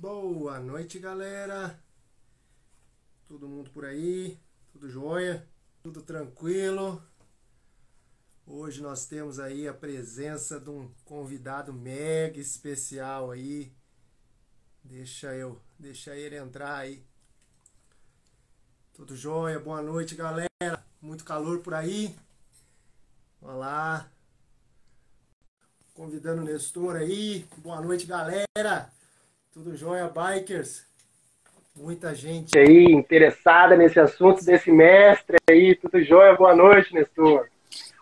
Boa noite, galera. Todo mundo por aí? Tudo jóia? Tudo tranquilo? Hoje nós temos aí a presença de um convidado mega especial aí. Deixa eu, deixa ele entrar aí. Tudo jóia? Boa noite, galera. Muito calor por aí? Olá. Convidando o Nestor aí. Boa noite, galera. Tudo jóia, bikers? Muita gente aí interessada nesse assunto desse mestre aí. Tudo jóia? Boa noite, Nestor.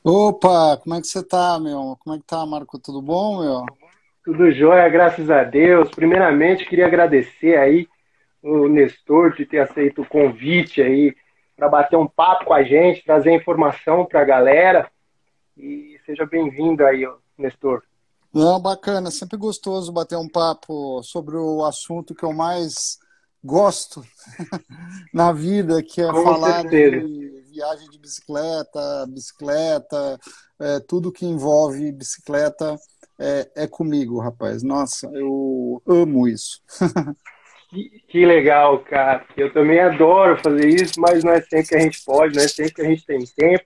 Opa, como é que você tá, meu? Como é que tá, Marco? Tudo bom, meu? Tudo jóia, graças a Deus. Primeiramente, queria agradecer aí o Nestor de ter aceito o convite aí para bater um papo com a gente, trazer informação para a galera. E seja bem-vindo aí, Nestor. Não, bacana, sempre gostoso bater um papo sobre o assunto que eu mais gosto na vida, que é Com falar certeza. de viagem de bicicleta, bicicleta, é, tudo que envolve bicicleta é, é comigo, rapaz. Nossa, eu amo isso. Que, que legal, cara. Eu também adoro fazer isso, mas não é sempre que a gente pode, não é sempre que a gente tem tempo.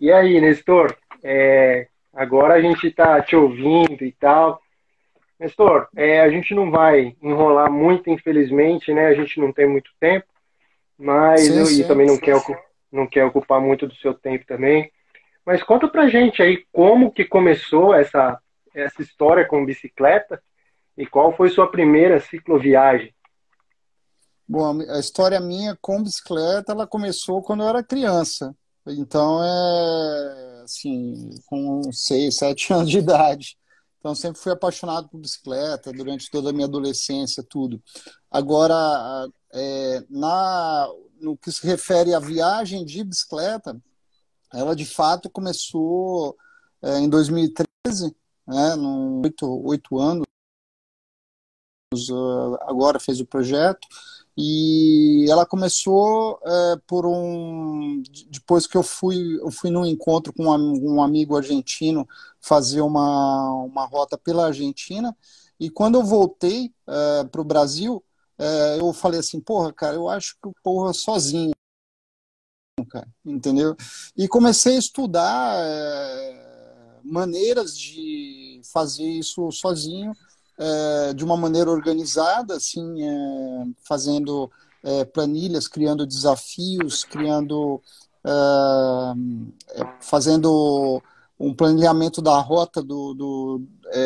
E aí, Nestor, é, Agora a gente está te ouvindo e tal. Nestor, é, a gente não vai enrolar muito, infelizmente, né? A gente não tem muito tempo, mas sim, eu, sim, e também não sim, quer, não quer ocupar muito do seu tempo também. Mas conta pra gente aí como que começou essa, essa história com bicicleta e qual foi sua primeira cicloviagem? Bom, a história minha com bicicleta, ela começou quando eu era criança. Então, é assim, com 6, 7 anos de idade. Então, sempre fui apaixonado por bicicleta durante toda a minha adolescência, tudo. Agora, é, na, no que se refere à viagem de bicicleta, ela de fato começou é, em 2013, né, no, 8 anos, ah, agora fez o projeto. E ela começou é, por um. Depois que eu fui, eu fui num encontro com um, amigo argentino fazer uma, uma rota pela Argentina. E quando eu voltei é, para o Brasil, é, eu falei assim: porra, cara, eu acho que porra sozinho, cara, entendeu? E comecei a estudar é, maneiras de fazer isso sozinho é, de uma maneira organizada, assim, é, fazendo é, planilhas, criando desafios, criando, fazendo um planejamento da rota do, do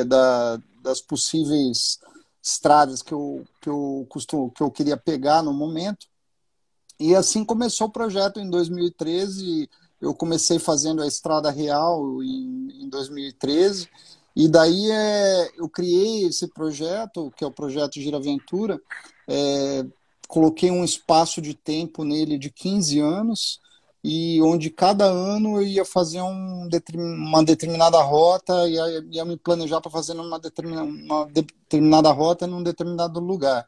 da, das possíveis estradas que eu, que, eu costumo, que eu queria pegar no momento. E assim começou o projeto em 2013. Eu comecei fazendo a Estrada Real em, em 2013. E daí é, eu criei esse projeto, que é o projeto Giraventura, é, coloquei um espaço de tempo nele de 15 anos, e onde cada ano eu ia fazer um, uma determinada rota, ia, ia me planejar para fazer uma determinada, uma determinada rota num determinado lugar.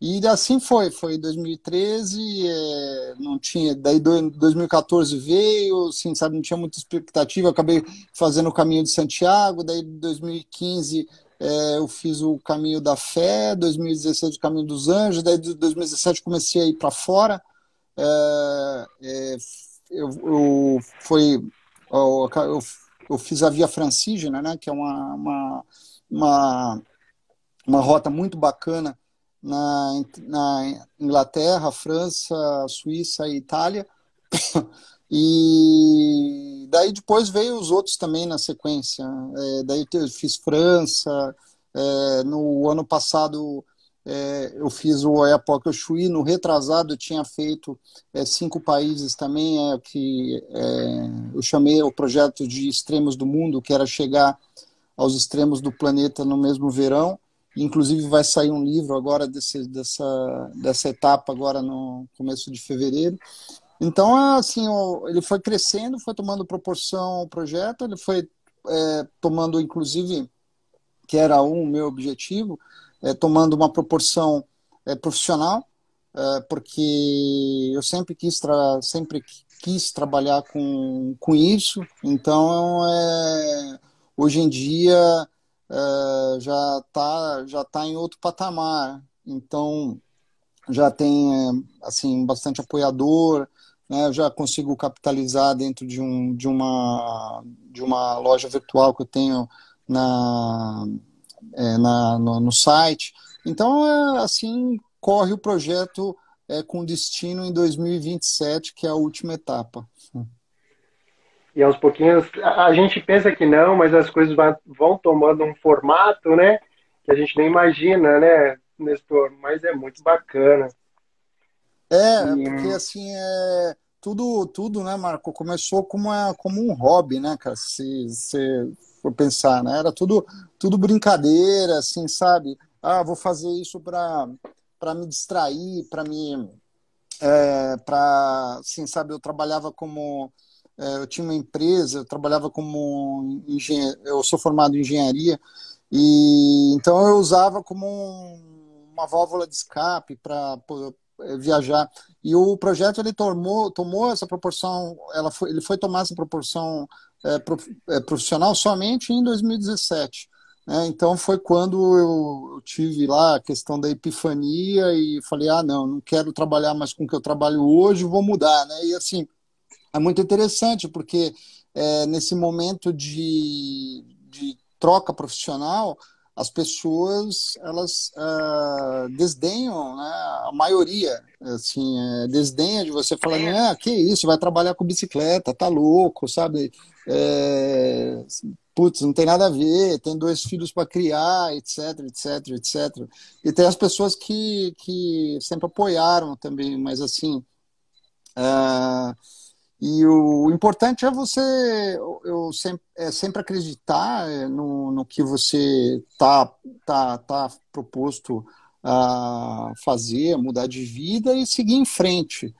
E assim foi, foi 2013, é, não tinha, daí 2014 veio, assim, sabe, não tinha muita expectativa, acabei fazendo o caminho de Santiago, daí 2015 é, eu fiz o caminho da fé, 2016 o caminho dos anjos, daí 2017 comecei a ir para fora, é, é, eu, eu, foi, eu, eu, eu, fiz a Via Francígena, né, que é uma, uma, uma, uma rota muito bacana, na, na Inglaterra, França, Suíça e Itália. E daí depois veio os outros também na sequência. É, daí eu fiz França, é, no ano passado é, eu fiz o Oiapoque Oxuí, no retrasado eu tinha feito é, cinco países também, é, que é, eu chamei o projeto de extremos do mundo, que era chegar aos extremos do planeta no mesmo verão. Inclusive vai sair um livro agora desse, dessa, dessa etapa agora no começo de fevereiro. Então, é assim, ele foi crescendo, foi tomando proporção ao projeto, ele foi é, tomando, inclusive, que era um meu objetivo, é, tomando uma proporção é, profissional, é, porque eu sempre quis, sempre quis trabalhar com, com isso. Então, é, hoje em dia, é, já está já tá em outro patamar. Então, já tem eh, assim bastante apoiador, né? já consigo capitalizar dentro de, um, de, uma, de uma loja virtual que eu tenho na, é, na no, no, site. Então, é, assim, corre o projeto é, com destino em 2027, que é a última etapa e aos pouquinhos a gente pensa que não, mas as coisas vão tomando um formato, né? Que a gente nem imagina, né, Nestor? Mas é muito bacana. É, e... É porque assim é tudo, tudo, né, Marco? Começou como, uma, como um hobby, né, cara? Se você for pensar, né? Era tudo, tudo brincadeira, assim, sabe? Ah, vou fazer isso para para me distrair, para me é, para, assim, sabe? Eu trabalhava como é, eu tinha uma empresa, eu trabalhava como engenheiro, eu sou formado em engenharia, e então eu usava como um, uma válvula de escape para é, viajar. E o projeto ele tomou, tomou essa proporção, ela foi, ele foi tomar essa proporção é, prof, é, profissional somente em 2017. Né? Então foi quando eu, eu tive lá a questão da epifania e falei, ah, não, não quero trabalhar mais com o que eu trabalho hoje, vou mudar, né? E assim, é muito interessante, porque é, nesse momento de, de, troca profissional, as pessoas elas uh, desdenham, né? a maioria assim, é, desdenha de você falando, ah, que isso, vai trabalhar com bicicleta, tá louco, sabe? É, putz, não tem nada a ver, tem dois filhos para criar, etc, etc, etc. E tem as pessoas que, que sempre apoiaram também, mas assim. Uh, e o importante é você eu sempre, é sempre acreditar é, no, no que você está tá, tá proposto a fazer, mudar de vida e seguir em frente,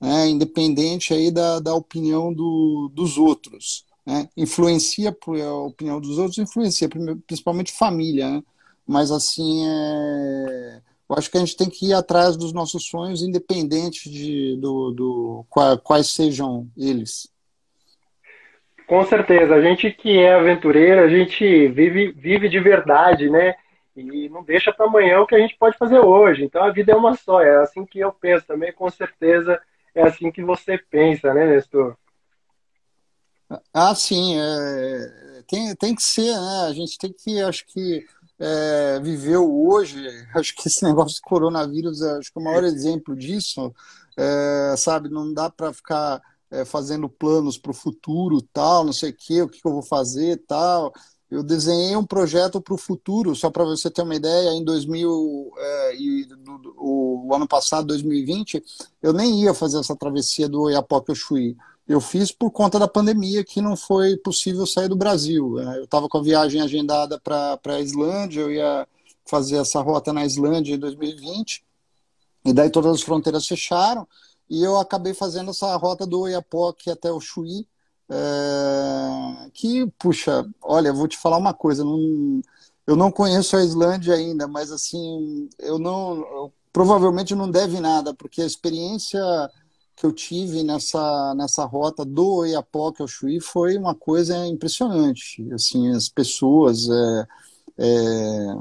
né? independente aí da, da opinião do, dos outros. Né? Influencia a opinião dos outros, influencia principalmente família, né? mas assim é acho que a gente tem que ir atrás dos nossos sonhos, independente de do, do quais sejam eles. Com certeza, a gente que é aventureiro, a gente vive, vive de verdade, né? E não deixa para amanhã o que a gente pode fazer hoje. Então a vida é uma só, é assim que eu penso também, com certeza é assim que você pensa, né, Nestor? Ah, sim, é... tem, tem que ser, né? A gente tem que, acho que, é, viveu hoje, acho que esse negócio do coronavírus é acho que o maior exemplo disso, é, sabe? Não dá para ficar é, fazendo planos para o futuro, tal, não sei o que, o que eu vou fazer, tal. Eu desenhei um projeto para o futuro, só para você ter uma ideia, em 2000 é, e do, do, o, ano passado, 2020, eu nem ia fazer essa travessia do Oiapoque ao eu fiz por conta da pandemia, que não foi possível sair do Brasil. Né? Eu estava com a viagem agendada para a Islândia, eu ia fazer essa rota na Islândia em 2020, e daí todas as fronteiras fecharam, e eu acabei fazendo essa rota do Oiapoque até o Chuí, é, que, puxa, olha, vou te falar uma coisa, não, eu não conheço a Islândia ainda, mas assim, eu não, eu, provavelmente não deve nada, porque a experiência que eu tive nessa, nessa rota do Oiapoque ao Chuí foi uma coisa impressionante. Assim, as pessoas, é, é,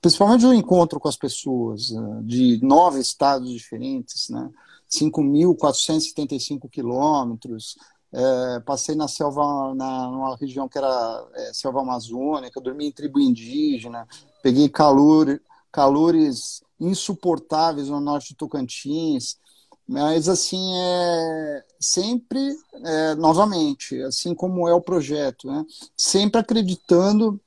principalmente o encontro com as pessoas é, de nove estados diferentes, né? 5.475 quilômetros, é, passei na selva, na, numa região que era é, selva amazônica, dormi em tribo indígena, peguei calor, calores insuportáveis no norte de Tocantins, mas, assim, é sempre, é, novamente, assim como é o projeto, né? sempre acreditando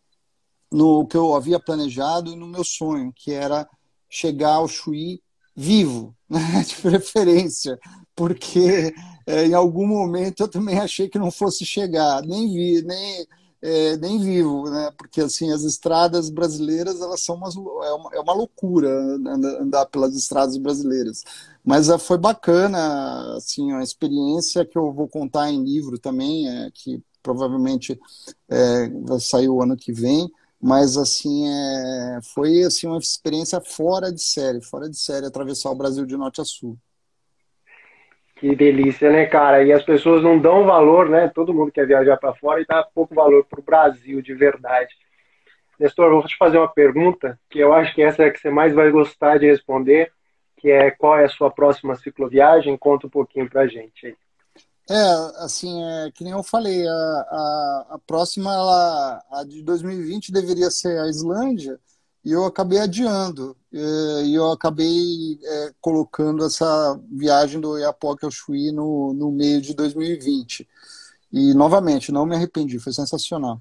no que eu havia planejado e no meu sonho, que era chegar ao Chuí vivo, né? de preferência, porque é, em algum momento eu também achei que não fosse chegar, nem vi, nem é, nem vivo, né? Porque assim as estradas brasileiras elas são umas, é, uma, é uma loucura andar, andar pelas estradas brasileiras. Mas ah, foi bacana, assim, a experiência que eu vou contar em livro também, é, que provavelmente é, vai sair o ano que vem, mas assim é, foi assim uma experiência fora de série, fora de série atravessar o Brasil de norte a sul. Que delícia, né, cara? E as pessoas não dão valor, né? Todo mundo quer viajar para fora e dá pouco valor para o Brasil, de verdade. Nestor, vou te fazer uma pergunta que eu acho que essa é a que você mais vai gostar de responder que é qual é a sua próxima cicloviagem? Conta um pouquinho para a gente aí. É, assim, é, que nem eu falei, a, a, a próxima, ela, a de 2020 deveria ser a Islândia, e eu acabei adiando, é, e eu acabei é, colocando essa viagem do Iapoque ao Chuí no, no meio de 2020. E, novamente, não me arrependi, foi sensacional.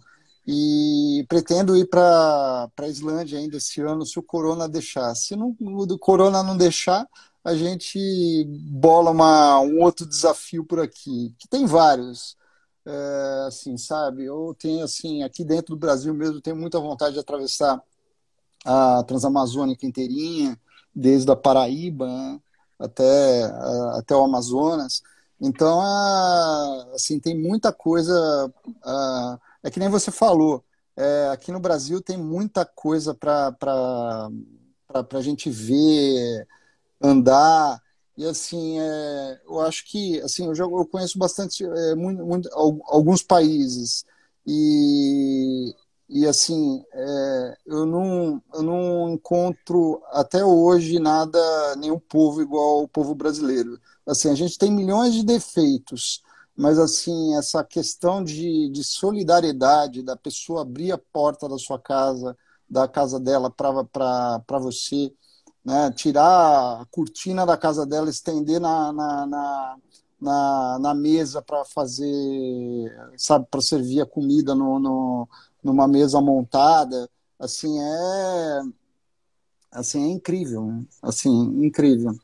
E pretendo ir para a Islândia ainda esse ano, se o Corona deixar. Se não, o Corona não deixar, a gente bola uma, um outro desafio por aqui, que tem vários. É, assim, sabe? ou tem assim, aqui dentro do Brasil mesmo, tenho muita vontade de atravessar a Transamazônica inteirinha, desde a Paraíba né, até, até o Amazonas. Então, é, assim, tem muita coisa é, é que nem você falou, é, aqui no Brasil tem muita coisa para a gente ver, andar. E assim, é, eu acho que assim, eu, já, eu conheço bastante é, muito, muito, alguns países. E, e assim, é, eu, não, eu não encontro até hoje nada, nenhum povo igual ao povo brasileiro. Assim, a gente tem milhões de defeitos, mas assim, essa questão de, de solidariedade, da pessoa abrir a porta da sua casa, da casa dela para você, né? tirar a cortina da casa dela, estender na, na, na, na, na mesa para fazer, sabe, para servir a comida no, no, numa mesa montada, assim, é, assim, é incrível, né? assim, incrível.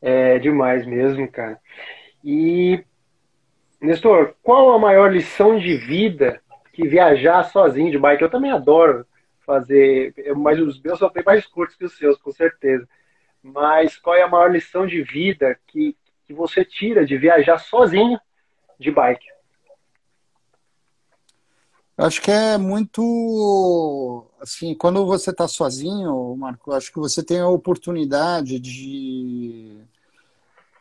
É demais mesmo, cara. E, Nestor, qual a maior lição de vida que viajar sozinho de bike? Eu também adoro fazer, mas os meus são bem mais curtos que os seus, com certeza. Mas qual é a maior lição de vida que, que você tira de viajar sozinho de bike? Acho que é muito assim, quando você está sozinho, Marco, acho que você tem a oportunidade de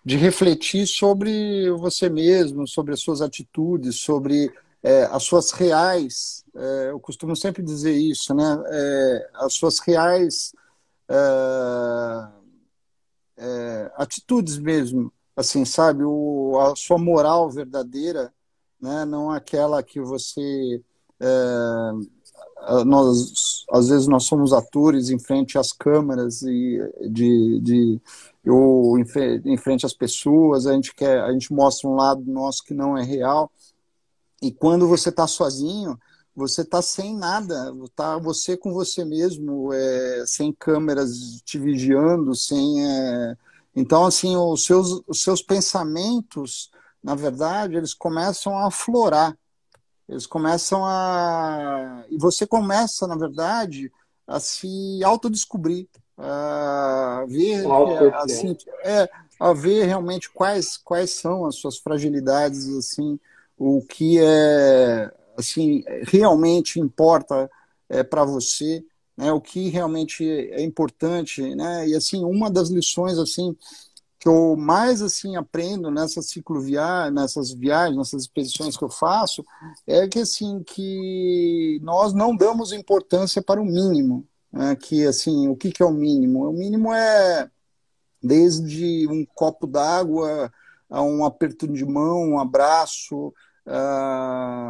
de refletir sobre você mesmo, sobre as suas atitudes, sobre é, as suas reais, é, eu costumo sempre dizer isso, né? É, as suas reais é, é, atitudes mesmo, assim, sabe? O, a sua moral verdadeira, né? Não aquela que você é, ah, nós às vezes nós somos atores em frente às câmeras e de, de ou em, em frente às pessoas a gente quer a gente mostra um lado nosso que não é real e quando você está sozinho você está sem nada tá você com você mesmo é, sem câmeras te vigiando sem é... então assim os seus os seus pensamentos na verdade eles começam a aflorar eles começam a. E você começa, na verdade, a se autodescobrir, a ver, assim, é, a ver realmente quais, quais são as suas fragilidades, assim, o que é assim realmente importa é, para você, né, o que realmente é importante, né? E assim uma das lições assim que eu mais assim aprendo nessa cicloviagem, nessas viagens, nessas expedições que eu faço, é que assim que nós não damos importância para o mínimo, né? que assim o que, que é o mínimo? O mínimo é desde um copo d'água a um aperto de mão, um abraço, a,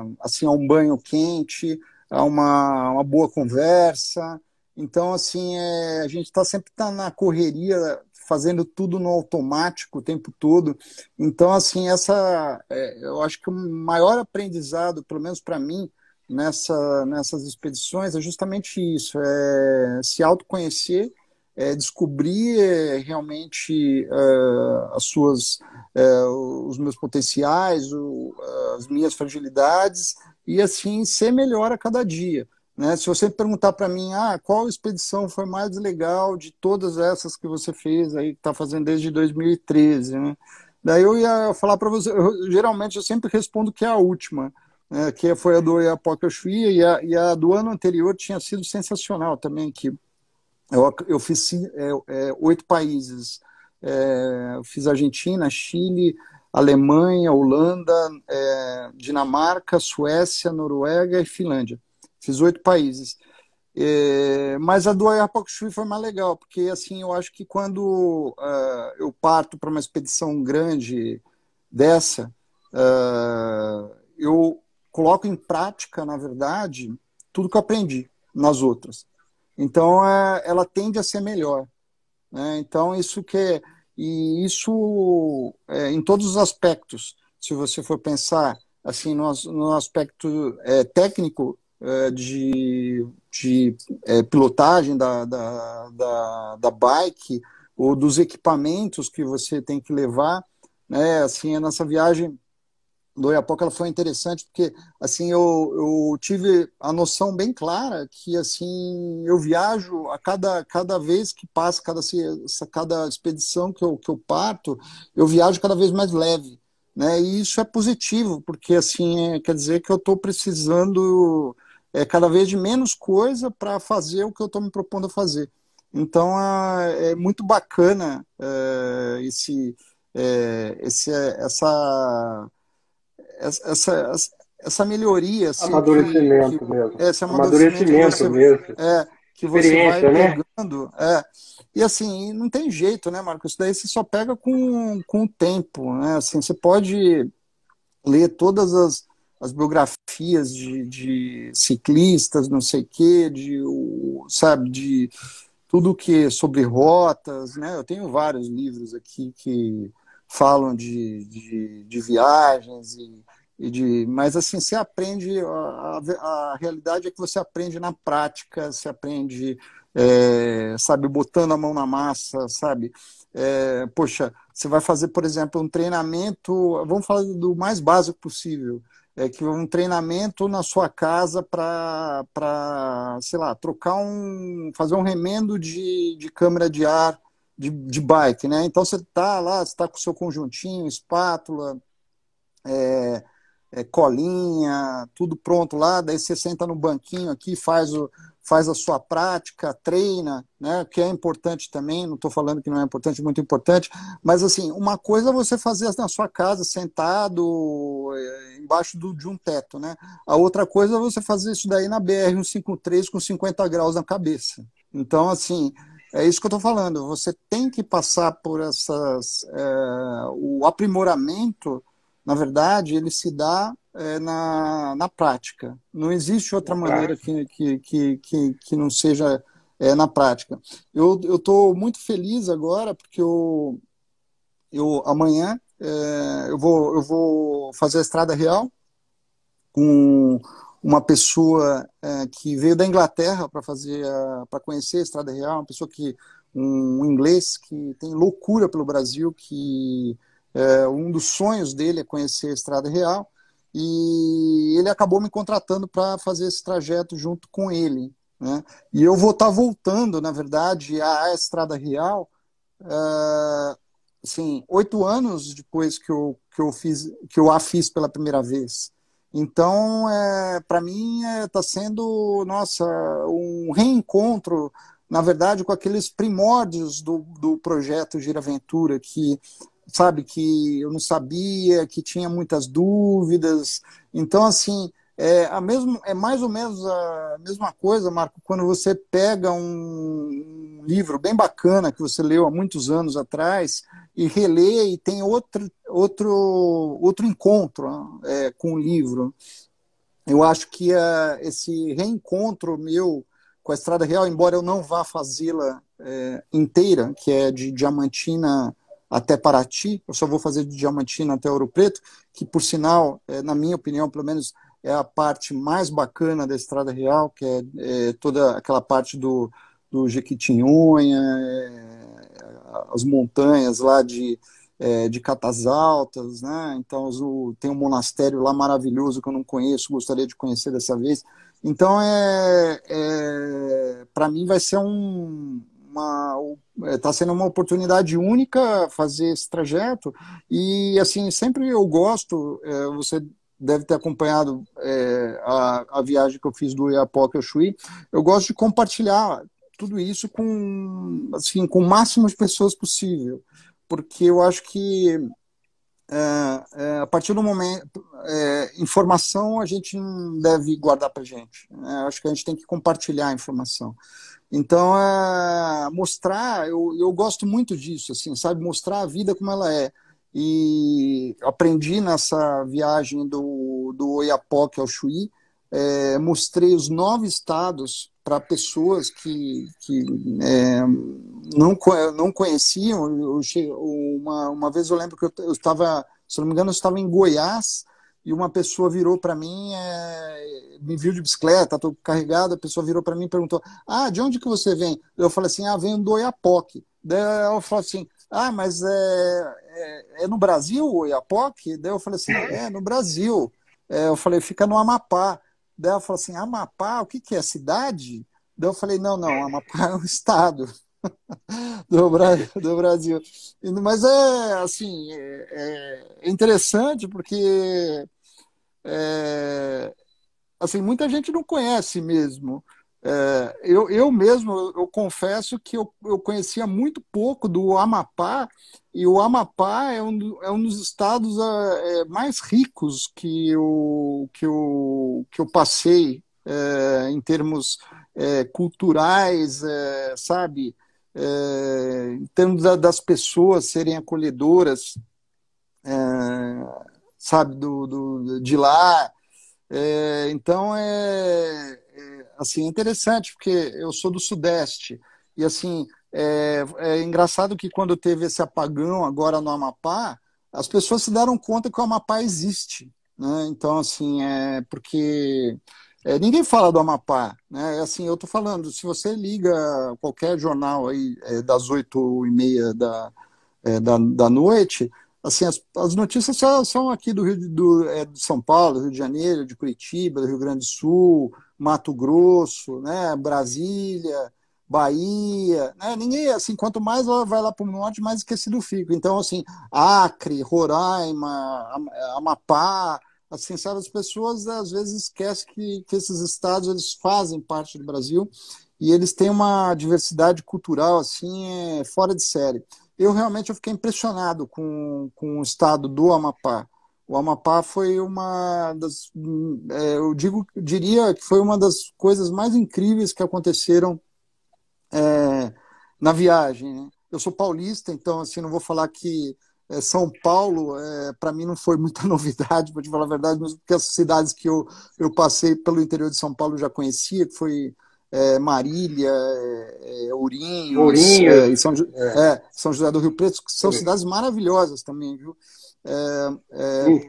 ah, assim a um banho quente, a uma, uma boa conversa. Então, assim, é, a gente está sempre tá na correria fazendo tudo no automático o tempo todo. Então, assim, essa, é, eu acho que o maior aprendizado, pelo menos para mim, nessa, nessas expedições é justamente isso: é se autoconhecer. É descobrir é, realmente é, as suas, é, os meus potenciais, o, as minhas fragilidades e assim ser melhor a cada dia. Né? Se você perguntar para mim, ah, qual expedição foi mais legal de todas essas que você fez aí, que está fazendo desde 2013, né? Daí eu ia falar para você, eu, geralmente eu sempre respondo que é a última, né? que foi a do Iapoca e a, e a do ano anterior tinha sido sensacional também, que eu, eu fiz é, é, oito países, é, fiz Argentina, Chile, Alemanha, Holanda, é, Dinamarca, Suécia, Noruega e Finlândia. Fiz oito países. É, mas a do Ayapac foi mais legal, porque assim eu acho que quando uh, eu parto para uma expedição grande dessa, uh, eu coloco em prática, na verdade, tudo que eu aprendi nas outras. Então é, ela tende a ser melhor. Né? Então isso que é, e isso é, em todos os aspectos. Se você for pensar assim no, no aspecto é, técnico, é, de, de é, pilotagem da, da, da, da, bike ou dos equipamentos que você tem que levar. Né? Assim, a nossa viagem do Iapoca ela foi interessante porque assim eu, eu tive a noção bem clara que assim eu viajo a cada, cada vez que passa cada, cada expedição que eu, que eu parto eu viajo cada vez mais leve né e isso é positivo porque assim é, quer dizer que eu estou precisando é, cada vez de menos coisa para fazer o que eu estou me propondo a fazer. Então é muito bacana é, esse, é, esse, é, essa, essa, essa melhoria. Assim, amadurecimento que, que, mesmo. É, esse amadurecimento, amadurecimento mesmo. É, que você vai né? pegando. Né? E assim, não tem jeito, né, Marcos? Isso daí você só pega com, com o tempo. Né? Assim, você pode ler todas as as biografias de, de ciclistas, não sei quê, de, o, sabe, de tudo que é sobre rotas, né? Eu tenho vários livros aqui que falam de, de, de viagens e, e, de, mas assim você aprende a, a, realidade é que você aprende na prática, você aprende, é, sabe, botando a mão na massa, sabe? É, poxa, você vai fazer, por exemplo, um treinamento, vamos falar do mais básico possível é que um treinamento na sua casa para, sei lá, trocar um, fazer um remendo de, de câmera de ar de, de bike, né? Então você tá lá, você tá com o seu conjuntinho, espátula, é, é, colinha, tudo pronto lá, daí você senta no banquinho aqui, faz o, faz a sua prática, treina, né? Que é importante também, não estou falando que não é importante, muito importante, mas assim, uma coisa é você fazer na sua casa, sentado, eh, embaixo do, de um teto, né? A outra coisa é você fazer isso daí na BR-153 com 50 graus na cabeça. Então, assim, é isso que eu estou falando, você tem que passar por essas, é, o aprimoramento na verdade, ele se dá é, na, na prática. Não existe outra maneira que, que, que, que, que não seja é, na prática. Eu estou muito feliz agora, porque eu, eu amanhã é, eu, vou, eu vou fazer a Estrada Real com uma pessoa é, que veio da Inglaterra para fazer para conhecer a Estrada Real, uma pessoa que um inglês que tem loucura pelo Brasil, que é, um dos sonhos dele é conhecer a Estrada Real e ele acabou me contratando para fazer esse trajeto junto com ele. Né? E eu vou estar tá voltando, na verdade, à Estrada Real, é, assim, oito anos depois que eu, que, eu fiz, que eu a fiz pela primeira vez. Então, é, para mim, está é, tá sendo, nossa, um reencontro, na verdade, com aqueles primórdios do, do projeto Giraventura, que sabe, que eu não sabia, que tinha muitas dúvidas. Então, assim, é, a mesmo, é mais ou menos a mesma coisa, Marco, quando você pega um, um livro bem bacana que você leu há muitos anos atrás e relê e tem outro, outro, outro encontro é, com o livro. Eu acho que a, é, esse reencontro meu com a Estrada Real, embora eu não vá fazê-la é, inteira, que é de Diamantina até Paraty, eu só vou fazer de Diamantina até Ouro Preto, que por sinal, é, na minha opinião, pelo menos é a parte mais bacana da Estrada Real, que é, é toda aquela parte do, do Jequitinhonha, é, as montanhas lá de, é, de Catas Altas, né? Então o, tem um monastério lá maravilhoso que eu não conheço, gostaria de conhecer dessa vez. Então é, é para mim vai ser um, uma está é, sendo uma oportunidade única fazer esse trajeto e assim sempre eu gosto é, você deve ter acompanhado é, a, a viagem que eu fiz do Iapoca ao Chuí eu gosto de compartilhar tudo isso com assim com o máximo de pessoas possível porque eu acho que é, é, a partir do momento é, informação a gente não deve guardar para gente né? acho que a gente tem que compartilhar a informação então, é, mostrar, eu, eu gosto muito disso, assim, sabe? Mostrar a vida como ela é. E aprendi nessa viagem do, do Oiapoque ao Chuí, é, mostrei os nove estados para pessoas que, que é, não, não conheciam. Eu, eu, uma, uma vez eu lembro que eu estava, se não me engano, eu estava em Goiás, e uma pessoa virou para mim, é, me viu de bicicleta, estou carregado, a pessoa virou para mim e perguntou, ah, de onde que você vem? Eu falei assim, ah, venho do Oiapoque. Daí ela falou assim, ah, mas é, é, é no Brasil o Oiapoque? Daí eu falei assim, é, é no Brasil. É, eu falei, fica no Amapá. Daí ela falou assim, Amapá, o que que é, cidade? Daí eu falei, não, não, Amapá é um estado do, do Brasil. Mas é assim, é, é interessante porque é, assim, muita gente não conhece mesmo. É, eu, eu mesmo, eu confesso que eu, eu conhecia muito pouco do Amapá, e o Amapá é um, é um dos estados é, é, mais ricos que eu, que eu, que eu passei é, em termos é, culturais, sabe? em termos da, das pessoas serem acolhedoras sabe, do, do de lá. É, então é, é, assim é interessante porque eu sou do Sudeste e assim é, é, engraçado que quando teve esse apagão agora no Amapá, as pessoas se deram conta que o Amapá existe, né? Então assim é porque é, ninguém fala do Amapá, né? É, assim, eu estou falando, se você liga qualquer jornal aí é, das oito e meia da, é, da, da noite, assim, as, as notícias só, são aqui do Rio de, do, é, de São Paulo, do Rio de Janeiro, de Curitiba, do Rio Grande do Sul, Mato Grosso, né, Brasília, Bahia, né, ninguém, assim, quanto mais ela vai lá para o norte, mais esquecido fica. Então, assim, Acre, Roraima, Amapá, assim, sabe, as pessoas às vezes esquecem que, que esses estados eles fazem parte do Brasil e eles têm uma diversidade cultural assim é, fora de série eu realmente eu fiquei impressionado com, com o estado do Amapá. O Amapá foi uma das, é, eu digo, eu diria que foi uma das coisas mais incríveis que aconteceram é, na viagem. Né? Eu sou paulista, então assim não vou falar que é, São Paulo é, para mim não foi muita novidade, para te falar a verdade, mas porque as cidades que eu, eu passei pelo interior de São Paulo eu já conhecia, que foi é, Marília, é, é Ourinhos, é, São, é. É, São, José do Rio Preto, que são cidades maravilhosas também, viu?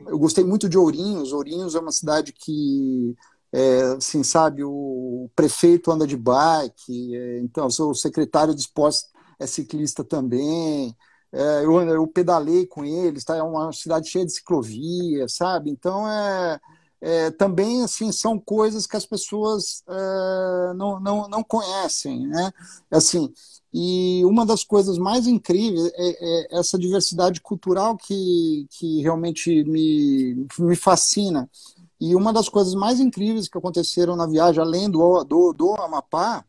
eu gostei muito de Ourinhos. Ourinhos é uma cidade que, assim, sabe, o prefeito anda de bike, então o secretário de esportes é ciclista também. É, eu, eu pedalei com eles, tá? É uma cidade cheia de ciclovia, sabe? Então é, é, também assim são coisas que as pessoas é, não, não, não conhecem né assim e uma das coisas mais incríveis é, é essa diversidade cultural que, que realmente me, me fascina e uma das coisas mais incríveis que aconteceram na viagem além do do, do Amapá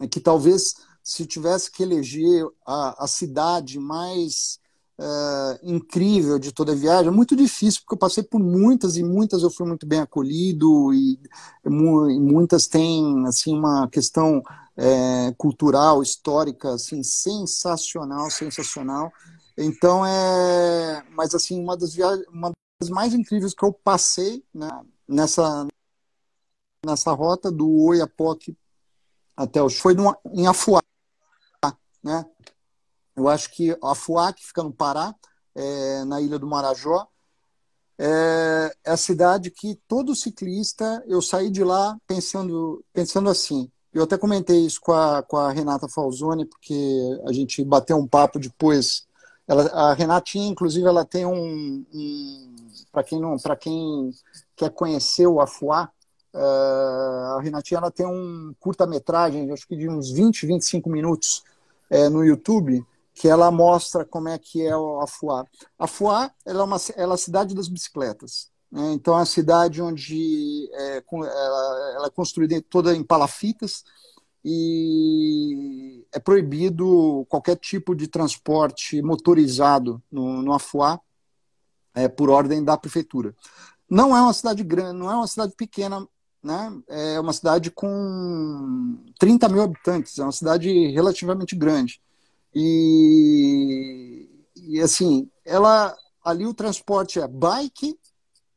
é que talvez se tivesse que eleger a, a cidade mais Uh, incrível de toda a viagem. É muito difícil, porque eu passei por muitas e muitas eu fui muito bem acolhido, e, e muitas têm assim, uma questão é, cultural, histórica, assim, sensacional, sensacional. Então é. Mas assim, uma das viagens uma das mais incríveis que eu passei né, nessa, nessa rota do Oiapoque até o. Foi numa, em Afuá, né? Eu acho que a Fuá, que fica no Pará, é, na Ilha do Marajó, é, é a cidade que todo ciclista, eu saí de lá pensando, pensando assim. Eu até comentei isso com a, com a Renata Falzoni, porque a gente bateu um papo depois. Ela, a Renatinha, inclusive, ela tem um. um para quem não, para quem quer conhecer o Afuá, Uh, a Renatinha ela tem um curta-metragem, acho que de uns 20, 25 minutos é, no YouTube, que ela mostra como é que é a Fuá. A Fuá ela é, uma, ela é a cidade das bicicletas. Né? Então, é a cidade onde é, ela, ela é construída toda em palafitas e é proibido qualquer tipo de transporte motorizado no, no Afuá é, por ordem da prefeitura. Não é uma cidade grande, não é uma cidade pequena, né? é uma cidade com 30 mil habitantes, é uma cidade relativamente grande. E, e assim, ela ali o transporte é bike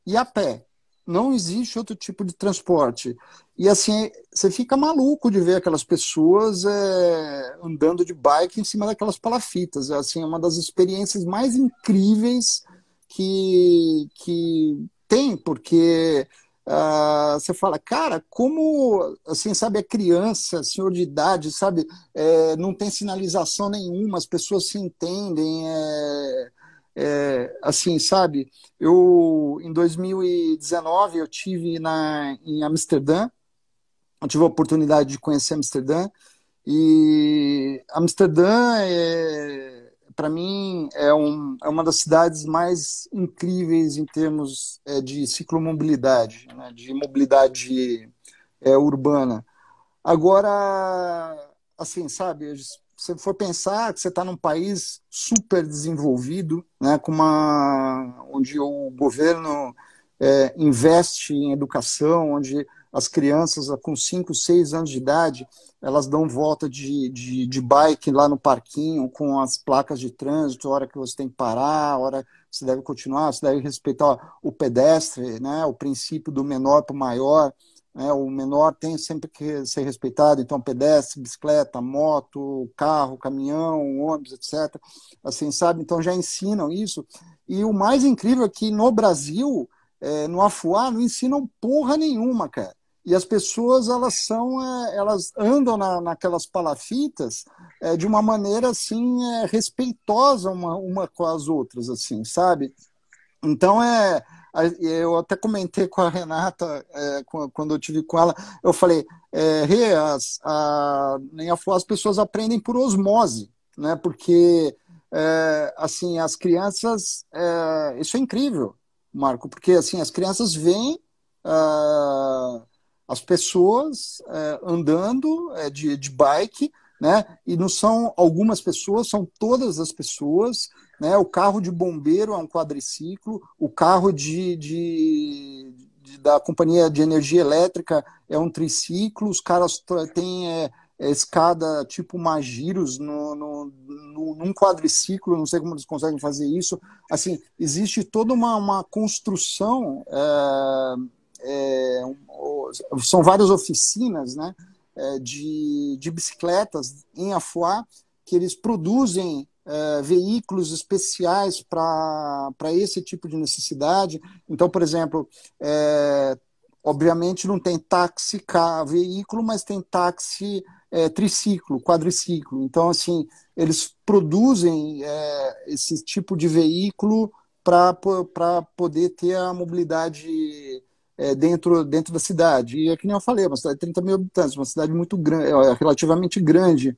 e a pé. Não existe outro tipo de transporte. E assim, você fica maluco de ver aquelas pessoas é, andando de bike em cima daquelas palafitas. É assim, é uma das experiências mais incríveis que, que tem, porque ah, você fala, cara, como, assim, sabe, a é criança, senhor de idade, sabe, é, não tem sinalização nenhuma, as pessoas se entendem, é, é, assim, sabe, eu, em 2019, eu tive na, em Amsterdã, eu tive a oportunidade de conhecer Amsterdã, e Amsterdã é para mim, é, um, é, uma das cidades mais incríveis em termos é, de ciclomobilidade, né, de mobilidade é, urbana. Agora, assim, sabe, se você for pensar que você está num país super desenvolvido, né, com uma, onde o governo é, investe em educação, onde as crianças com 5, 6 anos de idade elas dão volta de, de, de, bike lá no parquinho com as placas de trânsito, hora que você tem que parar, hora que você deve continuar, você deve respeitar o pedestre, né, o princípio do menor para o maior. Né, o menor tem sempre que ser respeitado, então pedestre, bicicleta, moto, carro, caminhão, ônibus, etc. Assim, sabe? Então já ensinam isso. E o mais incrível é que no Brasil, é, no Afuá, não ensinam porra nenhuma, cara. E as pessoas elas são é, elas andam na, naquelas palafitas é, de uma maneira assim é, respeitosa uma, uma com as outras assim, sabe? Então é eu até comentei com a Renata é, quando eu tive com ela, eu falei, é, Rê, as, nem a, as pessoas aprendem por osmose, né? Porque é, assim as crianças é, isso é incrível, Marco, porque assim as crianças vêm Uh, ah, as pessoas é, andando é, de, de bike, né? E não são algumas pessoas, são todas as pessoas. Né? O carro de bombeiro é um quadriciclo, o carro de, de, de da companhia de energia elétrica é um triciclo, os caras têm é, é, escada tipo magiros no, no, no, num quadriciclo, não sei como eles conseguem fazer isso. Assim, existe toda uma, uma construção. É é, um, são várias oficinas né, é, de, de bicicletas em Afuá, que eles produzem é, veículos especiais para esse tipo de necessidade. Então, por exemplo, é, obviamente não tem táxi carro, veículo, mas tem táxi é, triciclo, quadriciclo. Então, assim, eles produzem é, esse tipo de veículo para poder ter a mobilidade é, dentro, dentro da cidade. E é que nem eu falei, é uma cidade de 30 mil habitantes, uma cidade muito grande, é, é, relativamente grande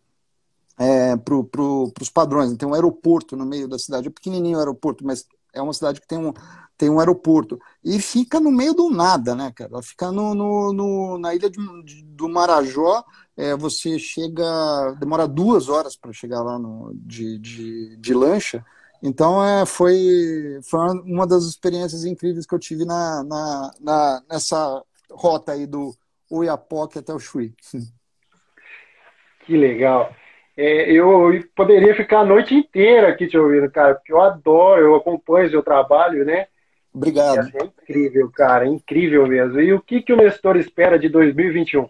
é, para pro, os padrões. Tem então, um aeroporto no meio da cidade, é pequenininho o aeroporto, mas é uma cidade que tem um, tem um aeroporto. E fica no meio do nada, né, cara? Ela fica no, no, no na ilha de, de, do Marajó. É, você chega, demora duas horas para chegar lá no, de, de, de lancha. Então, é, foi, foi uma das experiências incríveis que eu tive na, na, na nessa rota aí do Oiapoque até o Chuí. Que legal. É, eu, poderia ficar a noite inteira aqui te ouvindo, cara, porque eu adoro, eu acompanho o seu trabalho, né? Obrigado. É incrível, cara, é incrível mesmo. E o que, que o Nestor espera de 2021?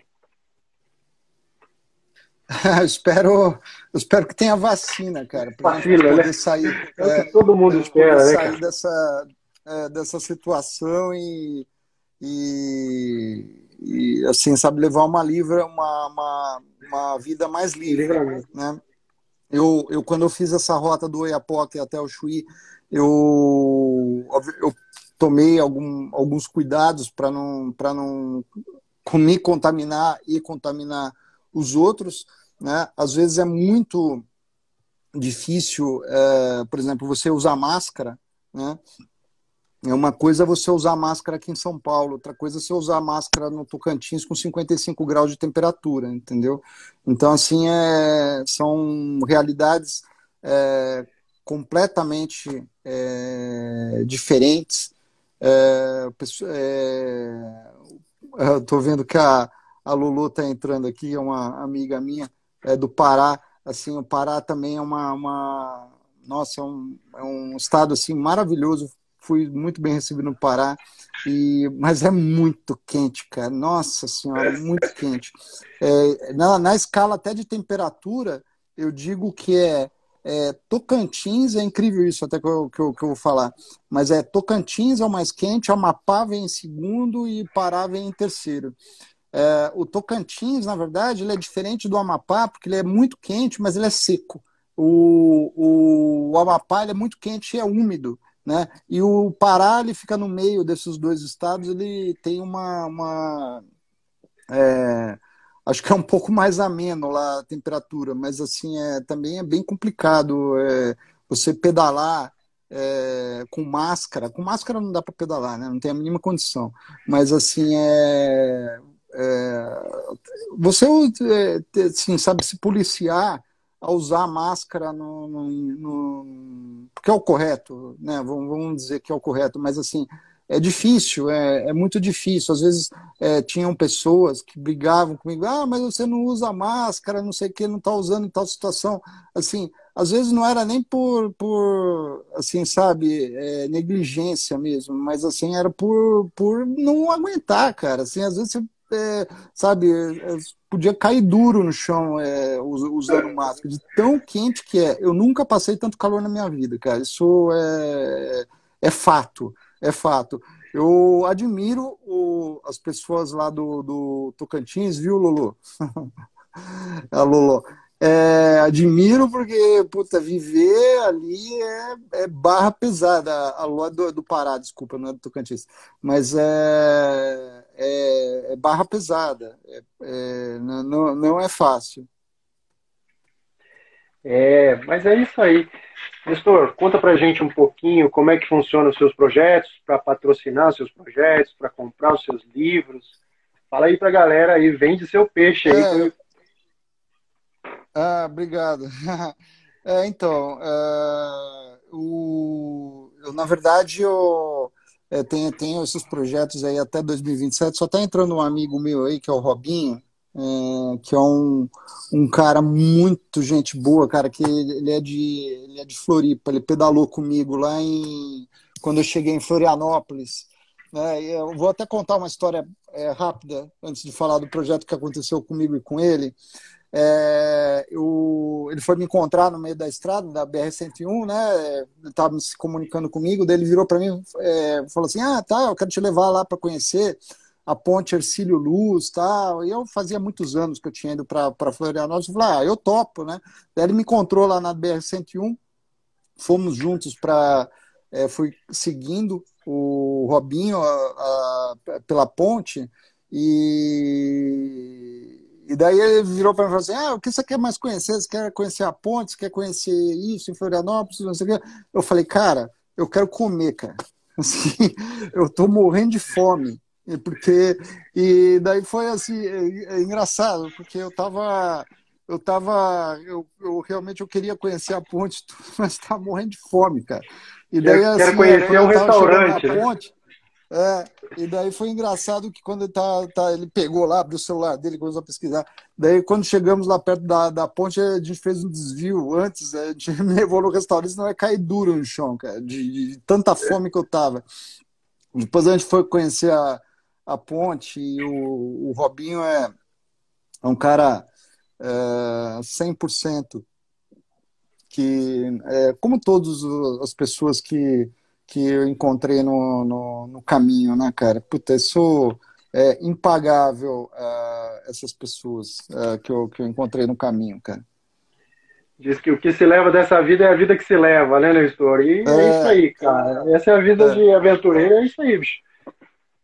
espero, espero que tenha vacina, cara, para né? é é, é, poder né? sair. É, é todo mundo espera, né, sair dessa, é, dessa situação e, e, e, assim, sabe, levar uma livre, uma, uma, uma vida mais livre, né? Eu, eu, quando eu fiz essa rota do Oiapoque até o Chuí, eu, eu tomei algum, alguns cuidados para não, para não me contaminar e contaminar os outros, né? Às vezes é muito difícil, é, por exemplo, você usar máscara, né? É uma coisa você usar máscara aqui em São Paulo, outra coisa é você usar máscara no Tocantins com 55 graus de temperatura, entendeu? Então, assim, é, são realidades é, completamente é, diferentes. É, é eu estou vendo que a, a Lulu está entrando aqui, é uma amiga minha é do Pará. Assim, o Pará também é uma, uma... nossa, é um, é um estado assim maravilhoso. Fui muito bem recebido no Pará. E, mas é muito quente, cara. Nossa senhora, é muito quente. É, na, na, escala até de temperatura, eu digo que é, é Tocantins, é incrível isso até que eu, que eu, que, eu, vou falar. Mas é Tocantins é o mais quente, Amapá vem em segundo e Pará vem em terceiro. É, o Tocantins, na verdade, ele é diferente do Amapá, porque ele é muito quente, mas ele é seco. O, o, o Amapá é muito quente e é úmido. Né? E o Pará ele fica no meio desses dois estados, ele tem uma, uma é, acho que é um pouco mais ameno lá a temperatura, mas assim é também é bem complicado é, você pedalar é, com máscara. Com máscara não dá para pedalar, né? Não tem a mínima condição. Mas assim é é, você é, assim, sabe se policiar a usar máscara no, no, no, porque é o correto, né? Vamos, dizer que é o correto, mas assim é difícil, é, é muito difícil. Às vezes é, tinham pessoas que brigavam comigo, ah, mas você não usa máscara, não sei o que, não está usando em tal situação. Assim, às vezes não era nem por, por assim, sabe, é, negligência mesmo, mas assim, era por, por não aguentar, cara. Assim, às vezes você é, sabe, é, podia cair duro no chão é, usando máscara, de tão quente que é. Eu nunca passei tanto calor na minha vida, cara. Isso é, é fato, é fato. Eu admiro o, as pessoas lá do, do Tocantins, viu, Lulu a Lulu É, admiro porque, puta, viver ali é, é barra pesada. A lua do, do Pará, desculpa, não é do Tocantins. Mas é, é, é barra pesada, é, é não, não é fácil. É, mas é isso aí. Nestor, conta pra gente um pouquinho como é que funcionam os seus projetos, para patrocinar os seus projetos, para comprar os seus livros. Fala aí pra galera aí, vende seu peixe aí. É. Ah, obrigado. É, então, é, o, eu, na verdade, eu, é, tem, tem esses projetos aí até 2027. Só está entrando um amigo meu aí, que é o Robinho, é, que é um, um cara muito gente boa, cara, que ele é de, ele é de Floripa, ele pedalou comigo lá em quando eu cheguei em Florianópolis. Né? Eu vou até contar uma história é, rápida antes de falar do projeto que aconteceu comigo e com ele. É, eu, ele foi me encontrar no meio da estrada, da BR-101, né? estava se comunicando comigo, daí ele virou para mim é, falou assim: Ah, tá, eu quero te levar lá para conhecer a ponte Ercílio Luz tal. E eu fazia muitos anos que eu tinha ido para Florianópolis. Eu falei, ah, eu topo, né? Daí ele me encontrou lá na BR-101, fomos juntos para. É, fui seguindo o Robinho a, a, pela ponte e e daí ele virou para mim e falou assim: ah, o que você quer mais conhecer? Você quer conhecer a ponte? Você quer conhecer isso em Florianópolis? Não sei o quê. Eu falei, cara, eu quero comer, cara. Assim, eu estou morrendo de fome. Porque. E daí foi assim, é, é engraçado, porque eu estava eu tava, eu, eu, realmente eu queria conhecer a ponte, mas estava morrendo de fome, cara. E daí, eu assim, quero conhecer o um restaurante. Né? Ponte, é, e daí foi engraçado que quando ele, tá, tá, ele pegou lá, abriu o celular dele, começou a pesquisar. Daí, quando chegamos lá perto da, da ponte, a gente fez um desvio antes, a gente me levou no restaurante, senão ia cair duro no chão, cara, de, de tanta fome que eu tava. Depois a gente foi conhecer a, a ponte e o, o Robinho é, é um cara é, 100% que, é, como todas as pessoas que que eu encontrei no, no, no caminho, né, cara? Puta, isso é impagável uh, essas pessoas uh, que, eu, que eu encontrei no caminho, cara. Diz que o que se leva dessa vida é a vida que se leva, né, Nestor? E é, é isso aí, é. cara. Essa é a vida é. de aventureiro, é isso aí, bicho.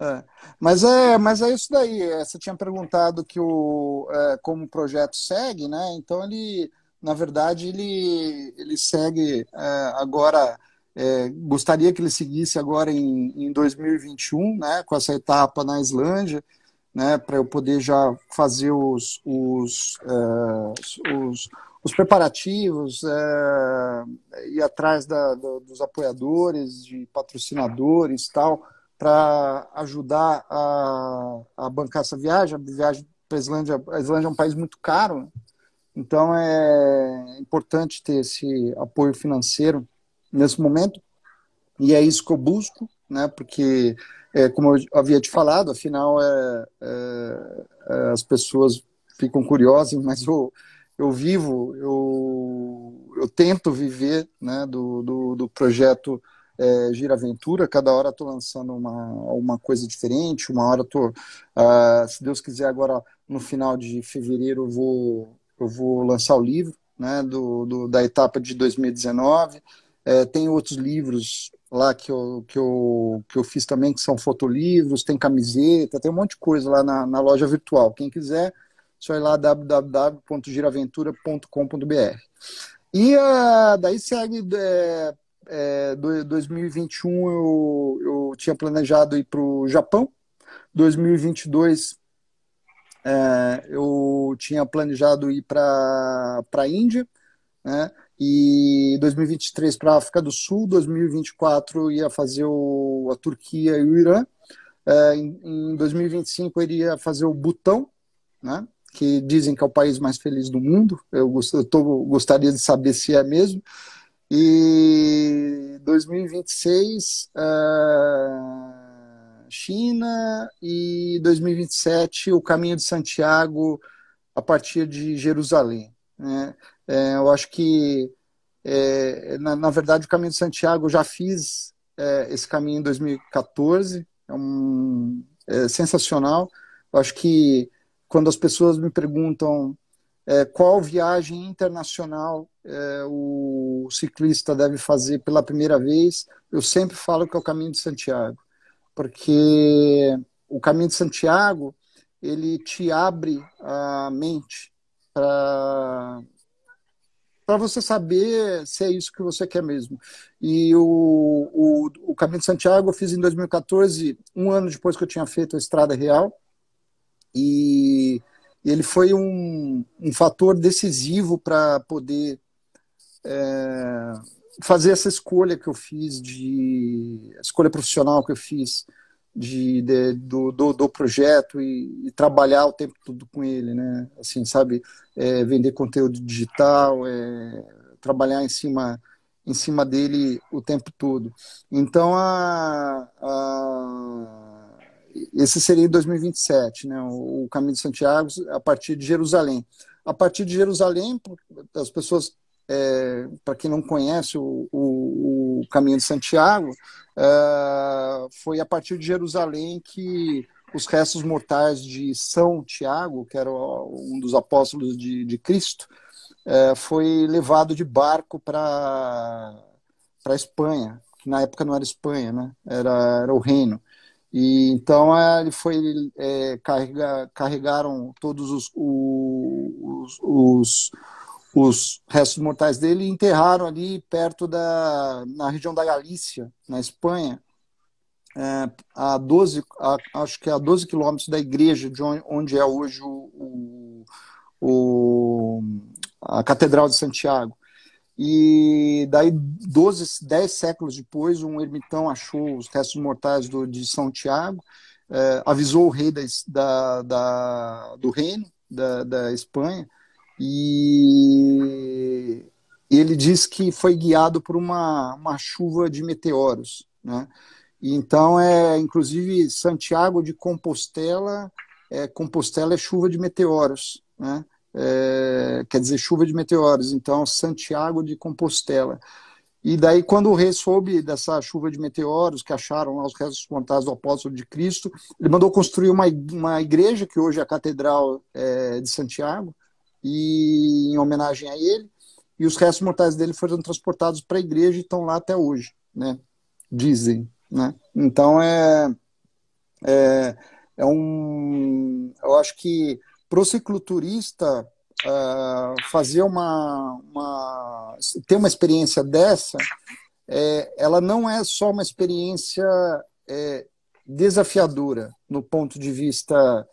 É. Mas é, mas é isso daí. Você tinha perguntado que o, como o projeto segue, né? Então ele, na verdade, ele, ele segue agora é, gostaria que ele seguisse agora em, em 2021, né, com essa etapa na Islândia, né, para eu poder já fazer os, os, é, os, os, preparativos, é, ir atrás da, da, dos apoiadores, de patrocinadores tal, para ajudar a, a bancar essa viagem. A viagem para a Islândia, a Islândia é um país muito caro, né? então é importante ter esse apoio financeiro nesse momento. E é isso que eu busco, né? Porque, é, como eu havia te falado, afinal é, é, é as pessoas ficam curiosas, mas eu, eu vivo, eu, eu tento viver né, do, do, do projeto é, Gira Aventura. Cada hora estou lançando uma, uma coisa diferente. Uma hora estou, uh, ah, se Deus quiser, agora no final de fevereiro eu vou, eu vou lançar o livro né, do, do da etapa de 2019. É, tem outros livros lá que eu, que, eu, que eu fiz também, que são fotolivros, tem camiseta, tem um monte de coisa lá na, na loja virtual. Quem quiser, só ir lá www.giraventura.com.br. E uh, daí segue é, é, 2021 eu, eu tinha planejado ir para o Japão, 2022 é, eu tinha planejado ir para a Índia, né? e 2023 para a África do Sul, 2024 ia fazer o, a Turquia e o Irã, é, em, em 2025 iria fazer o Butão, né? que dizem que é o país mais feliz do mundo. Eu, gost, eu tô, gostaria de saber se é mesmo. E 2026, uh, é, China. E 2027, o caminho de Santiago a partir de Jerusalém. Né? É, eu acho que, é, na, na, verdade, o Caminho de Santiago, eu já fiz é, esse caminho em 2014, é, um, é sensacional. Eu acho que quando as pessoas me perguntam é, qual viagem internacional é, o ciclista deve fazer pela primeira vez, eu sempre falo que é o Caminho de Santiago, porque o Caminho de Santiago ele te abre a mente para para você saber se é isso que você quer mesmo. E o, o, o, Caminho de Santiago eu fiz em 2014, um ano depois que eu tinha feito a Estrada Real, e ele foi um, um fator decisivo para poder é, fazer essa escolha que eu fiz de escolha profissional que eu fiz de, de do, do, do, projeto e, e, trabalhar o tempo todo com ele, né? Assim, sabe, é, vender conteúdo digital, é, trabalhar em cima em cima dele o tempo todo. Então a, a esse seria 2027, né? O, o caminho de Santiago a partir de Jerusalém. A partir de Jerusalém, as pessoas é, para quem não conhece o, o, o Caminho de Santiago, é, foi a partir de Jerusalém que os restos mortais de São Tiago, que era um dos apóstolos de, de Cristo, é, foi levado de barco para a Espanha, que na época não era Espanha, né? era, era o reino. E então é, ele foi é, carrega, carregaram todos os, os, os os restos mortais dele e enterraram ali perto da na região da Galícia, na Espanha, é, a 12, a, acho que é a 12 quilômetros da igreja de onde, onde é hoje o, o, a Catedral de Santiago. E daí, 12, 10 séculos depois, um ermitão achou os restos mortais do, de São Tiago, é, avisou o rei da, da, da do reino da, da Espanha, e ele diz que foi guiado por uma, uma chuva de meteoros, né? Então é, inclusive Santiago de Compostela, é, Compostela é chuva de meteoros, né? É, quer dizer chuva de meteoros. Então Santiago de Compostela. E daí, quando o rei soube dessa chuva de meteoros que acharam lá os restos mortais do apóstolo de Cristo, ele mandou construir uma, uma igreja, que hoje é a Catedral é, de Santiago, e em homenagem a ele. E os restos mortais dele foram transportados para a igreja e estão lá até hoje, né? Dizem, né? Então é, é, é um, eu acho que pro cicloturista uh, fazer uma, uma, ter uma experiência dessa, é, ela não é só uma experiência é, desafiadora no ponto de vista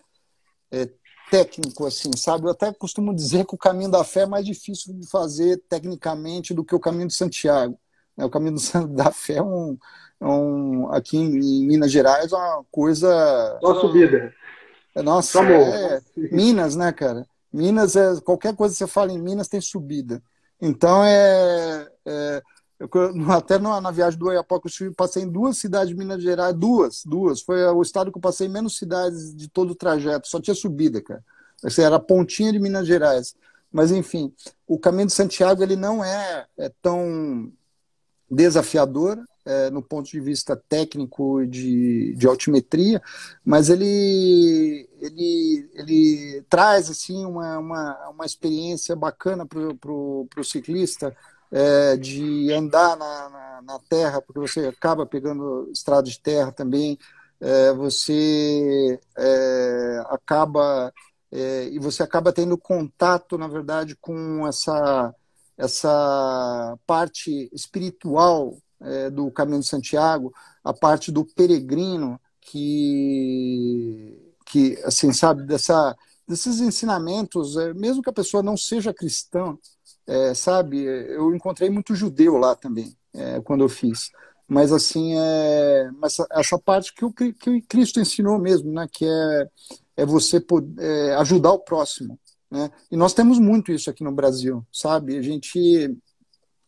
é, técnico, assim, sabe? Eu até costumo dizer que o caminho da fé é mais difícil de fazer tecnicamente do que o caminho de Santiago. Né? O caminho da fé é um, é um aqui em, Minas Gerais é uma coisa. Uma subida. Nossa, é, tá é, Minas, né, cara? Minas é qualquer coisa que você fala em Minas tem subida. Então é, é eu, até na, na, viagem do Oiapoque, eu passei em duas cidades de Minas Gerais, duas, duas. Foi o estado que eu passei menos cidades de todo o trajeto, só tinha subida, cara. Assim, era a pontinha de Minas Gerais. Mas, enfim, o caminho de Santiago ele não é, é tão desafiador é, no ponto de vista técnico de, de altimetria, mas ele, ele, ele traz assim uma, uma, uma experiência bacana para o ciclista é, de andar na, na, na, terra, porque você acaba pegando estrada de terra também, é, você é, acaba é, e você acaba tendo contato, na verdade, com essa essa parte espiritual é, do Caminho de Santiago, a parte do peregrino que que assim sabe dessa desses ensinamentos, mesmo que a pessoa não seja cristã, é, sabe, eu encontrei muito judeu lá também, é, quando eu fiz. Mas, assim, é, mas essa parte que o, que o Cristo ensinou mesmo, né? Que é, é você poder, é, ajudar o próximo, né? E nós temos muito isso aqui no Brasil, sabe? A gente,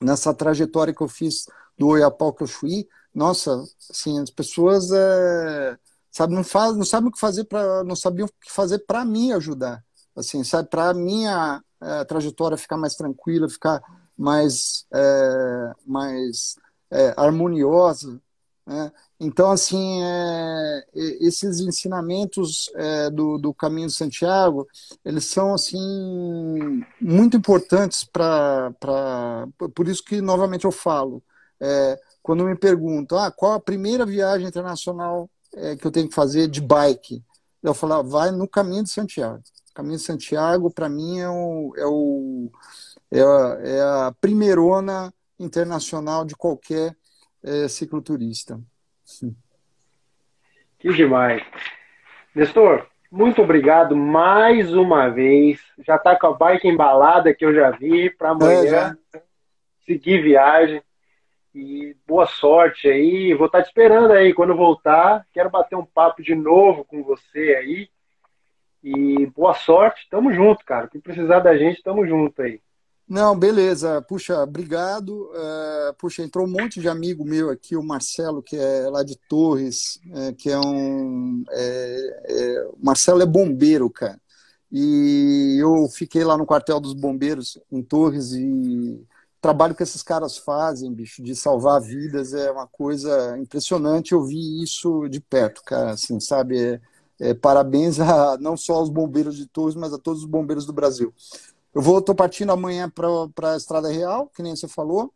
nessa trajetória que eu fiz do Oiapau que eu fui, nossa, assim, as pessoas é, sabe, não, faz, não sabem o que fazer para não sabiam o que fazer para mim ajudar, assim, sabe, para minha é, a trajetória ficar mais tranquila, ficar mais, é, mais é, harmoniosa. Né? Então, assim, é, esses ensinamentos é, do, do Caminho de Santiago, eles são, assim, muito importantes para... Por isso que, novamente, eu falo. É, quando me perguntam, ah, qual a primeira viagem internacional que eu tenho que fazer de bike? Eu falo, ah, vai no Caminho de Santiago. Caminho de Santiago, para mim, é, o, é, o, é, a, é a primeirona internacional de qualquer é, cicloturista. Sim. Que demais. Nestor, muito obrigado mais uma vez. Já está com a bike embalada que eu já vi para é, amanhã é, seguir viagem. E boa sorte aí. Vou estar tá te esperando aí. Quando voltar, quero bater um papo de novo com você aí. E boa sorte, tamo junto, cara. O que precisar da gente, tamo junto aí. Não, beleza. Puxa, obrigado. Uh, puxa, entrou um monte de amigo meu aqui, o Marcelo, que é lá de Torres, é, que é um. É, é, o Marcelo é bombeiro, cara. E eu fiquei lá no quartel dos bombeiros em Torres e trabalho que esses caras fazem, bicho, de salvar vidas é uma coisa impressionante. Eu vi isso de perto, cara, assim, sabe? É, é, parabéns a, não só aos bombeiros de Torres, mas a todos os bombeiros do Brasil. Eu vou, tô partindo amanhã para a Estrada Real, que nem você falou.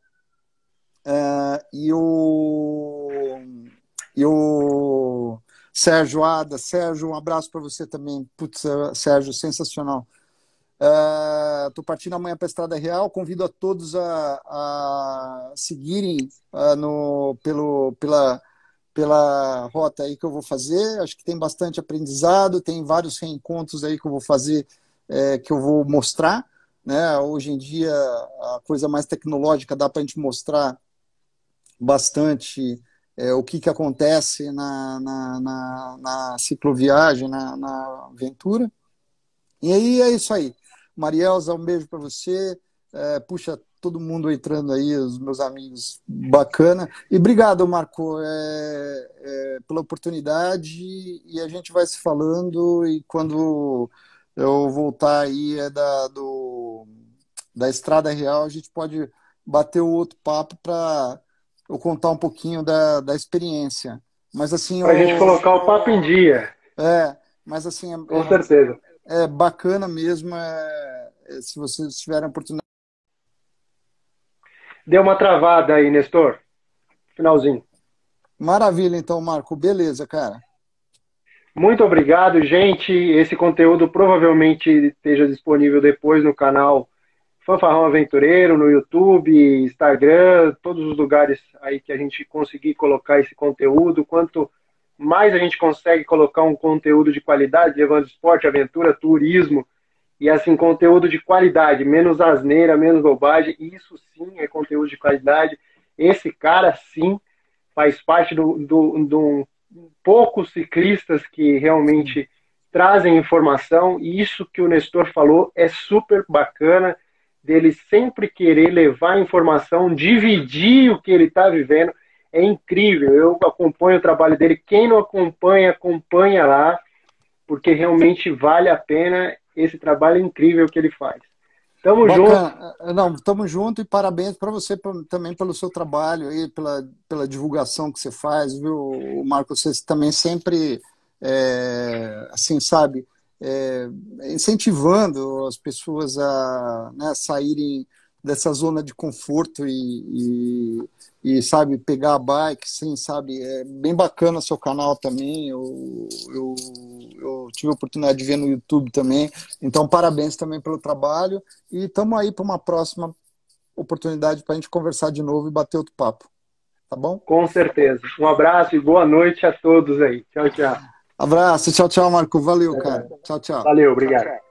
É, e o, e o Sérgio Ada, Sérgio, um abraço para você também. Putz, é, Sérgio, sensacional. Estou é, uh, partindo amanhã para a Estrada Real. Convido a todos a, a seguirem uh, no, pelo, pela pela rota aí que eu vou fazer. Acho que tem bastante aprendizado, tem vários reencontros aí que eu vou fazer, é, que eu vou mostrar. Né? Hoje em dia, a coisa mais tecnológica dá para a gente mostrar bastante é, o que, que acontece na, na, na, na cicloviagem, na, na, aventura. E aí é isso aí. Marielza, um beijo para você. É, puxa, todo mundo entrando aí, os meus amigos, bacana. E obrigado, Marco, é, é, pela oportunidade e a gente vai se falando e quando eu voltar aí é da, do, da Estrada Real, a gente pode bater o outro papo para eu contar um pouquinho da, da experiência. Mas assim... Para a gente colocar o papo em dia. É, mas assim... É Com é, certeza. É bacana mesmo, é, se vocês tiverem a oportunidade Deu uma travada aí, Nestor. Finalzinho. Maravilha, então, Marco. Beleza, cara. Muito obrigado, gente. Esse conteúdo provavelmente esteja disponível depois no canal Fanfarrão Aventureiro, no YouTube, Instagram, todos os lugares aí que a gente conseguir colocar esse conteúdo. Quanto mais a gente consegue colocar um conteúdo de qualidade, levando esporte, aventura, turismo e assim, conteúdo de qualidade, menos asneira, menos bobagem, isso sim é conteúdo de qualidade. Esse cara sim faz parte do, do, do poucos ciclistas que realmente trazem informação, e isso que o Nestor falou é super bacana dele sempre querer levar informação, dividir o que ele está vivendo. É incrível. Eu acompanho o trabalho dele. Quem não acompanha, acompanha lá, porque realmente vale a pena esse trabalho incrível que ele faz. Tamo Bacana. junto. Ah, não, tamo junto e parabéns para você também pelo seu trabalho e pela, pela divulgação que você faz, viu, Marco? Você também sempre, é, assim, sabe, é, incentivando as pessoas a né, saírem dessa zona de conforto e, e e sabe pegar a bike, sim, sabe, é bem bacana seu canal também. Eu, eu, eu tive a oportunidade de ver no YouTube também. Então parabéns também pelo trabalho e estamos aí para uma próxima oportunidade para a gente conversar de novo e bater outro papo. Tá bom? Com certeza. Um abraço e boa noite a todos aí. Tchau, tchau. Abraço, tchau, tchau, Marco. Valeu, é. cara. Tchau, tchau. Valeu, obrigado.